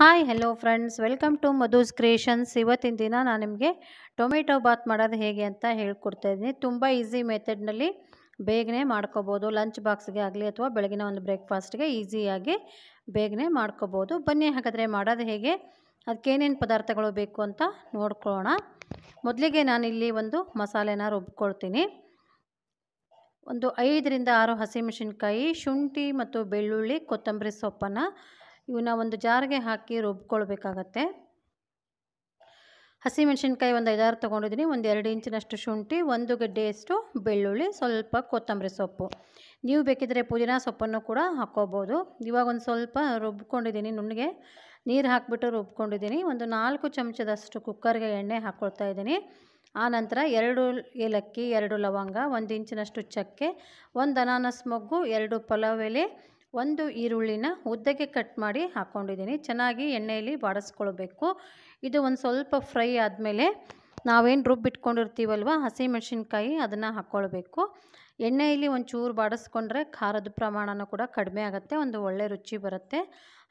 hi hello friends welcome to Madhu's creations ಇವತ್ತಿನ ದಿನ ನಾನು ನಿಮಗೆ ಟೊಮೆಟೊ ಬಾತ್ ಮಾಡೋದು ಹೇಗೆ ಅಂತ ಹೇಳ್ಕೊಡ್ತಾ ಇದ್ದೀನಿ ತುಂಬ ಈಸಿ ಮೆಥಡ್ನಲ್ಲಿ ಬೇಗನೆ ಮಾಡ್ಕೋಬೋದು ಲಂಚ್ ಬಾಕ್ಸ್ಗೆ ಆಗಲಿ ಅಥವಾ ಬೆಳಗಿನ ಒಂದು ಬ್ರೇಕ್ಫಾಸ್ಟ್ಗೆ ಈಸಿಯಾಗಿ ಬೇಗನೆ ಮಾಡ್ಕೋಬೋದು ಬನ್ನಿ ಹಾಗಾದರೆ ಮಾಡೋದು ಹೇಗೆ ಅದಕ್ಕೇನೇನು ಪದಾರ್ಥಗಳು ಬೇಕು ಅಂತ ನೋಡ್ಕೊಳ್ಳೋಣ ಮೊದಲಿಗೆ ನಾನಿಲ್ಲಿ ಒಂದು ಮಸಾಲೆನ ರುಬ್ಕೊಳ್ತೀನಿ ಒಂದು ಐದರಿಂದ ಆರು ಹಸಿಮೆಣಸಿನ್ಕಾಯಿ ಶುಂಠಿ ಮತ್ತು ಬೆಳ್ಳುಳ್ಳಿ ಕೊತ್ತಂಬರಿ ಸೊಪ್ಪನ್ನು ಇವನ್ನ ಒಂದು ಜಾರಿಗೆ ಹಾಕಿ ರುಬ್ಕೊಳ್ಬೇಕಾಗತ್ತೆ ಹಸಿಮೆಣ್ಸಿನ್ಕಾಯಿ ಒಂದು ಐದಾರು ತೊಗೊಂಡಿದ್ದೀನಿ ಒಂದು ಎರಡು ಇಂಚಿನಷ್ಟು ಶುಂಠಿ ಒಂದು ಗಡ್ಡೆಯಷ್ಟು ಬೆಳ್ಳುಳ್ಳಿ ಸ್ವಲ್ಪ ಕೊತ್ತಂಬರಿ ಸೊಪ್ಪು ನೀವು ಬೇಕಿದ್ರೆ ಪುದೀನ ಸೊಪ್ಪನ್ನು ಕೂಡ ಹಾಕ್ಕೋಬೋದು ಇವಾಗ ಒಂದು ಸ್ವಲ್ಪ ರುಬ್ಕೊಂಡಿದ್ದೀನಿ ನುಣ್ಣಗೆ ನೀರು ಹಾಕಿಬಿಟ್ಟು ರುಬ್ಕೊಂಡಿದ್ದೀನಿ ಒಂದು ನಾಲ್ಕು ಚಮಚದಷ್ಟು ಕುಕ್ಕರ್ಗೆ ಎಣ್ಣೆ ಹಾಕ್ಕೊಳ್ತಾ ಇದ್ದೀನಿ ಆನಂತರ ಎರಡು ಏಲಕ್ಕಿ ಎರಡು ಲವಂಗ ಒಂದು ಇಂಚಿನಷ್ಟು ಚಕ್ಕೆ ಒಂದು ಅನಾನಸ್ ಮೊಗ್ಗು ಎರಡು ಪಲಾವ್ ಎಲೆ ಒಂದು ಈರುಳ್ಳಿನ ಉದ್ದಕ್ಕೆ ಕಟ್ ಮಾಡಿ ಹಾಕ್ಕೊಂಡಿದ್ದೀನಿ ಚೆನ್ನಾಗಿ ಎಣ್ಣೆಯಲ್ಲಿ ಬಾಡಿಸ್ಕೊಳ್ಬೇಕು ಇದು ಒಂದು ಸ್ವಲ್ಪ ಫ್ರೈ ಆದಮೇಲೆ ನಾವೇನು ರುಬ್ಬಿಟ್ಕೊಂಡಿರ್ತೀವಲ್ವ ಹಸಿಮೆಣಸಿನ್ಕಾಯಿ ಅದನ್ನು ಹಾಕ್ಕೊಳ್ಬೇಕು ಎಣ್ಣೆಯಲ್ಲಿ ಒಂದು ಚೂರು ಬಾಡಿಸ್ಕೊಂಡ್ರೆ ಖಾರದ ಪ್ರಮಾಣನೂ ಕೂಡ ಕಡಿಮೆ ಆಗುತ್ತೆ ಒಂದು ಒಳ್ಳೆ ರುಚಿ ಬರುತ್ತೆ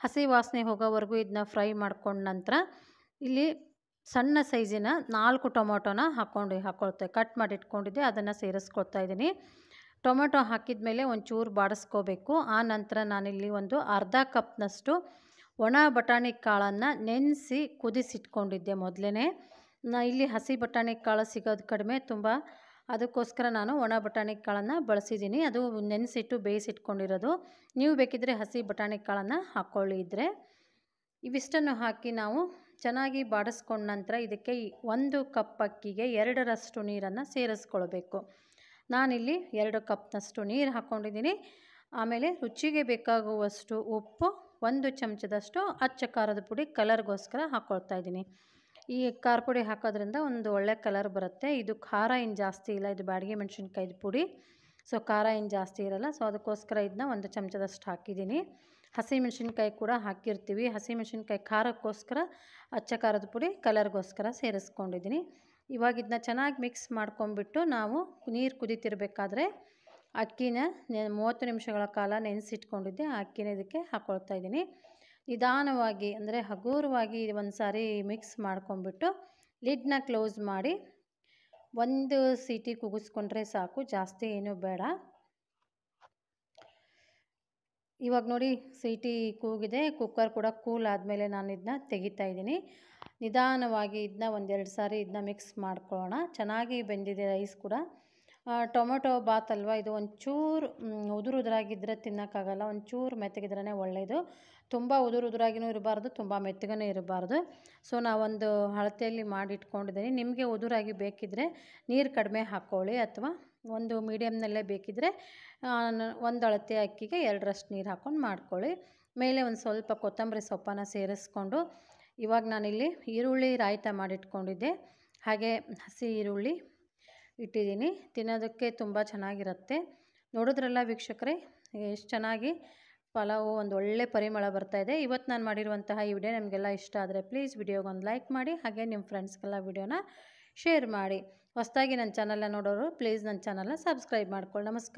ಹಸಿ ವಾಸನೆ ಹೋಗೋವರೆಗೂ ಇದನ್ನ ಫ್ರೈ ಮಾಡ್ಕೊಂಡ ನಂತರ ಇಲ್ಲಿ ಸಣ್ಣ ಸೈಜಿನ ನಾಲ್ಕು ಟೊಮೊಟೊನ ಹಾಕ್ಕೊಂಡು ಹಾಕ್ಕೊಳ್ತೆ ಕಟ್ ಮಾಡಿ ಇಟ್ಕೊಂಡಿದ್ದೆ ಅದನ್ನು ಸೇರಿಸ್ಕೊಳ್ತಾ ಇದ್ದೀನಿ ಟೊಮೆಟೊ ಹಾಕಿದ ಮೇಲೆ ಒಂಚೂರು ಬಾಡಿಸ್ಕೋಬೇಕು ಆ ನಂತರ ನಾನಿಲ್ಲಿ ಒಂದು ಅರ್ಧ ಕಪ್ನಷ್ಟು ಒಣ ಬಟಾಣಿ ಕಾಳನ್ನು ನೆನೆಸಿ ಕುದಿಸಿಟ್ಕೊಂಡಿದ್ದೆ ಮೊದಲೇ ನಾ ಇಲ್ಲಿ ಹಸಿ ಬಟಾಣಿ ಕಾಳು ಸಿಗೋದು ಕಡಿಮೆ ತುಂಬ ಅದಕ್ಕೋಸ್ಕರ ನಾನು ಒಣ ಬಟಾಣಿ ಕಾಳನ್ನು ಬಳಸಿದ್ದೀನಿ ಅದು ನೆನೆಸಿಟ್ಟು ಬೇಯಿಸಿಟ್ಕೊಂಡಿರೋದು ನೀವು ಬೇಕಿದ್ದರೆ ಹಸಿ ಬಟಾಣಿ ಕಾಳನ್ನು ಹಾಕ್ಕೊಳ್ಳಿ ಇದ್ದರೆ ಇವಿಷ್ಟನ್ನು ಹಾಕಿ ನಾವು ಚೆನ್ನಾಗಿ ಬಾಡಿಸ್ಕೊಂಡ ನಂತರ ಇದಕ್ಕೆ ಒಂದು ಕಪ್ ಅಕ್ಕಿಗೆ ಎರಡರಷ್ಟು ನೀರನ್ನು ಸೇರಿಸ್ಕೊಳ್ಬೇಕು ನಾನಿಲ್ಲಿ ಎರಡು ಕಪ್ನಷ್ಟು ನೀರು ಹಾಕ್ಕೊಂಡಿದ್ದೀನಿ ಆಮೇಲೆ ರುಚಿಗೆ ಬೇಕಾಗುವಷ್ಟು ಉಪ್ಪು ಒಂದು ಚಮಚದಷ್ಟು ಅಚ್ಚ ಖಾರದ ಪುಡಿ ಕಲರ್ಗೋಸ್ಕರ ಹಾಕ್ಕೊಳ್ತಾ ಇದ್ದೀನಿ ಈ ಖಾರ ಪುಡಿ ಹಾಕೋದ್ರಿಂದ ಒಂದು ಒಳ್ಳೆ ಕಲರ್ ಬರುತ್ತೆ ಇದು ಖಾರ ಏನು ಜಾಸ್ತಿ ಇಲ್ಲ ಇದು ಬಾಡಿಗೆ ಮೆಣಸಿನ್ಕಾಯ್ದು ಪುಡಿ ಸೊ ಖಾರ ಏನು ಜಾಸ್ತಿ ಇರಲ್ಲ ಸೊ ಅದಕ್ಕೋಸ್ಕರ ಇದನ್ನ ಒಂದು ಚಮಚದಷ್ಟು ಹಾಕಿದ್ದೀನಿ ಹಸಿ ಮೆಣಸಿನ್ಕಾಯಿ ಕೂಡ ಹಾಕಿರ್ತೀವಿ ಹಸಿ ಮೆಣಸಿನ್ಕಾಯಿ ಖಾರಕ್ಕೋಸ್ಕರ ಅಚ್ಚ ಖಾರದ ಪುಡಿ ಕಲರ್ಗೋಸ್ಕರ ಸೇರಿಸ್ಕೊಂಡಿದ್ದೀನಿ ಇವಾಗ ಇದನ್ನ ಚೆನ್ನಾಗಿ ಮಿಕ್ಸ್ ಮಾಡ್ಕೊಂಬಿಟ್ಟು ನಾವು ನೀರು ಕುದಿತಿರಬೇಕಾದ್ರೆ ಅಕ್ಕಿನ ಮೂವತ್ತು ನಿಮಿಷಗಳ ಕಾಲ ನೆನೆಸಿಟ್ಕೊಂಡಿದ್ದೆ ಆ ಅಕ್ಕಿನ ಇದಕ್ಕೆ ಹಾಕ್ಕೊಳ್ತಾ ಇದ್ದೀನಿ ನಿಧಾನವಾಗಿ ಅಂದರೆ ಹಗುರವಾಗಿ ಒಂದು ಸಾರಿ ಮಿಕ್ಸ್ ಮಾಡ್ಕೊಂಬಿಟ್ಟು ಲಿಡ್ನ ಕ್ಲೋಸ್ ಮಾಡಿ ಒಂದು ಸೀಟಿ ಕುಗಿಸ್ಕೊಂಡ್ರೆ ಸಾಕು ಜಾಸ್ತಿ ಏನೂ ಬೇಡ ಇವಾಗ ನೋಡಿ ಸೀಟಿ ಕೂಗಿದೆ ಕುಕ್ಕರ್ ಕೂಡ ಕೂಲ್ ಆದಮೇಲೆ ನಾನು ಇದನ್ನ ತೆಗಿತಾ ಇದ್ದೀನಿ ನಿಧಾನವಾಗಿ ಇದನ್ನ ಒಂದೆರಡು ಸಾರಿ ಇದನ್ನ ಮಿಕ್ಸ್ ಮಾಡ್ಕೊಳ್ಳೋಣ ಚೆನ್ನಾಗಿ ಬೆಂದಿದೆ ರೈಸ್ ಕೂಡ ಟೊಮೊಟೊ ಬಾತ್ ಅಲ್ವಾ ಇದು ಒಂಚೂರು ಉದುರು ಉದುರಾಗಿದ್ದರೆ ತಿನ್ನೋಕ್ಕಾಗಲ್ಲ ಒಂಚೂರು ಮೆತ್ತಗಿದ್ರೇ ಒಳ್ಳೆಯದು ತುಂಬ ಉದುರು ಉದುರಾಗಿಯೂ ಇರಬಾರ್ದು ತುಂಬ ಮೆತ್ತಗೂ ಇರಬಾರ್ದು ಸೊ ನಾವೊಂದು ಅಳತೆಯಲ್ಲಿ ಮಾಡಿಟ್ಕೊಂಡಿದ್ದೀನಿ ನಿಮಗೆ ಉದುರಾಗಿ ಬೇಕಿದ್ದರೆ ನೀರು ಕಡಿಮೆ ಹಾಕ್ಕೊಳ್ಳಿ ಅಥವಾ ಒಂದು ಮೀಡಿಯಮ್ನಲ್ಲೇ ಬೇಕಿದ್ದರೆ ಒಂದು ಅಳತೆ ಅಕ್ಕಿಗೆ ಎರಡರಷ್ಟು ನೀರು ಹಾಕ್ಕೊಂಡು ಮಾಡ್ಕೊಳ್ಳಿ ಮೇಲೆ ಒಂದು ಸ್ವಲ್ಪ ಕೊತ್ತಂಬರಿ ಸೊಪ್ಪನ್ನು ಸೇರಿಸ್ಕೊಂಡು ಇವಾಗ ನಾನಿಲ್ಲಿ ಈರುಳ್ಳಿ ರಾಯಿತ ಮಾಡಿಟ್ಕೊಂಡಿದ್ದೆ ಹಾಗೆ ಹಸಿ ಈರುಳ್ಳಿ ಇಟ್ಟಿದ್ದೀನಿ ತಿನ್ನೋದಕ್ಕೆ ತುಂಬ ಚೆನ್ನಾಗಿರುತ್ತೆ ನೋಡಿದ್ರಲ್ಲ ವೀಕ್ಷಕರೇ ಎಷ್ಟು ಚೆನ್ನಾಗಿ ಪಲಾವು ಒಂದು ಒಳ್ಳೆ ಪರಿಮಳ ಬರ್ತಾಯಿದೆ ಇವತ್ತು ನಾನು ಮಾಡಿರುವಂತಹ ಈ ವಿಡಿಯೋ ನಿಮಗೆಲ್ಲ ಇಷ್ಟ ಆದರೆ ಪ್ಲೀಸ್ ಒಂದು ಲೈಕ್ ಮಾಡಿ ಹಾಗೆ ನಿಮ್ಮ ಫ್ರೆಂಡ್ಸ್ಗೆಲ್ಲ ವಿಡಿಯೋನ ಶೇರ್ ಮಾಡಿ ಹೊಸದಾಗಿ ನನ್ನ ಚಾನಲ್ನ ನೋಡೋರು ಪ್ಲೀಸ್ ನನ್ನ ಚಾನಲ್ನ ಸಬ್ಸ್ಕ್ರೈಬ್ ಮಾಡ್ಕೊಳ್ಳಿ ನಮಸ್ಕಾರ